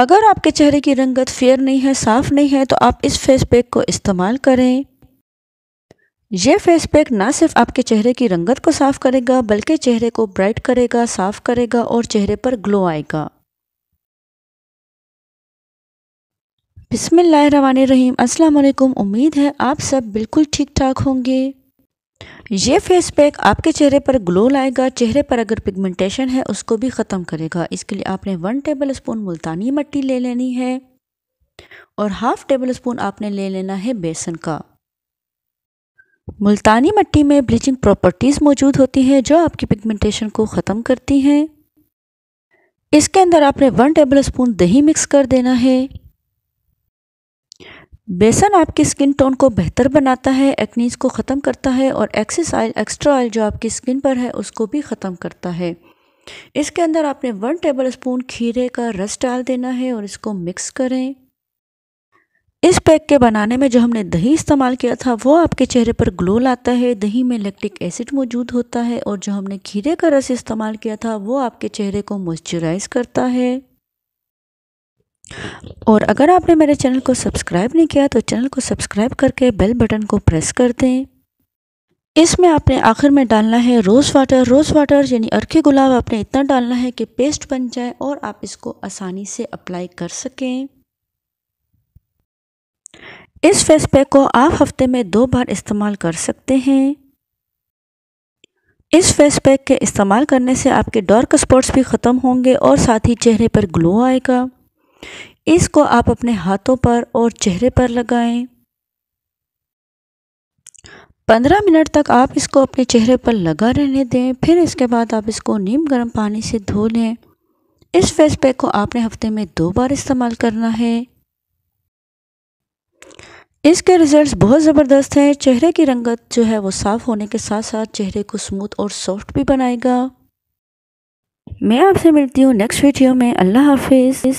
अगर आपके चेहरे की रंगत फेयर नहीं है साफ़ नहीं है तो आप इस फेस पैक को इस्तेमाल करें यह फेस पैक ना सिर्फ आपके चेहरे की रंगत को साफ़ करेगा बल्कि चेहरे को ब्राइट करेगा साफ़ करेगा और चेहरे पर ग्लो आएगा बिसमीम अस्सलाम वालेकुम उम्मीद है आप सब बिल्कुल ठीक ठाक होंगे ये फेस पैक आपके चेहरे पर ग्लो लाएगा चेहरे पर अगर पिगमेंटेशन है उसको भी ख़त्म करेगा इसके लिए आपने वन टेबल स्पून मुल्तानी मट्टी ले लेनी है और हाफ टेबल स्पून आपने ले लेना है बेसन का मुल्तानी मट्टी में ब्लीचिंग प्रॉपर्टीज़ मौजूद होती हैं जो आपकी पिगमेंटेशन को ख़त्म करती हैं इसके अंदर आपने वन टेबल स्पून दही मिक्स कर देना है बेसन आपकी स्किन टोन को बेहतर बनाता है एक्नीस को ख़त्म करता है और एक्सेस ऑयल एक्स्ट्रा ऑयल जो आपकी स्किन पर है उसको भी ख़त्म करता है इसके अंदर आपने वन टेबल स्पून खीरे का रस डाल देना है और इसको मिक्स करें इस पैक के बनाने में जो हमने दही इस्तेमाल किया था वो आपके चेहरे पर ग्लो लाता है दही में लैक्टिक एसिड मौजूद होता है और जो हमने खीरे का रस इस्तेमाल किया था वो आपके चेहरे को मॉइस्चराइज करता है और अगर आपने मेरे चैनल को सब्सक्राइब नहीं किया तो चैनल को सब्सक्राइब करके बेल बटन को प्रेस कर दें इसमें आपने आखिर में डालना है रोज़ वाटर रोज़ वाटर यानी अर्के गुलाब आपने इतना डालना है कि पेस्ट बन जाए और आप इसको आसानी से अप्लाई कर सकें इस फेस पैक को आप हफ्ते में दो बार इस्तेमाल कर सकते हैं इस फेस पैक के इस्तेमाल करने से आपके डार्क स्पॉट्स भी ख़त्म होंगे और साथ ही चेहरे पर ग्लो आएगा इसको आप अपने हाथों पर और चेहरे पर लगाएं। 15 मिनट तक आप इसको अपने चेहरे पर लगा रहने दें फिर इसके बाद आप इसको नीम गर्म पानी से धो लें इस फेस पैक को आपने हफ्ते में दो बार इस्तेमाल करना है इसके रिजल्ट्स बहुत ज़बरदस्त हैं चेहरे की रंगत जो है वो साफ़ होने के साथ साथ चेहरे को स्मूथ और सॉफ्ट भी बनाएगा मैं आपसे मिलती हूँ नेक्स्ट वीडियो में अल्लाह हाफिज़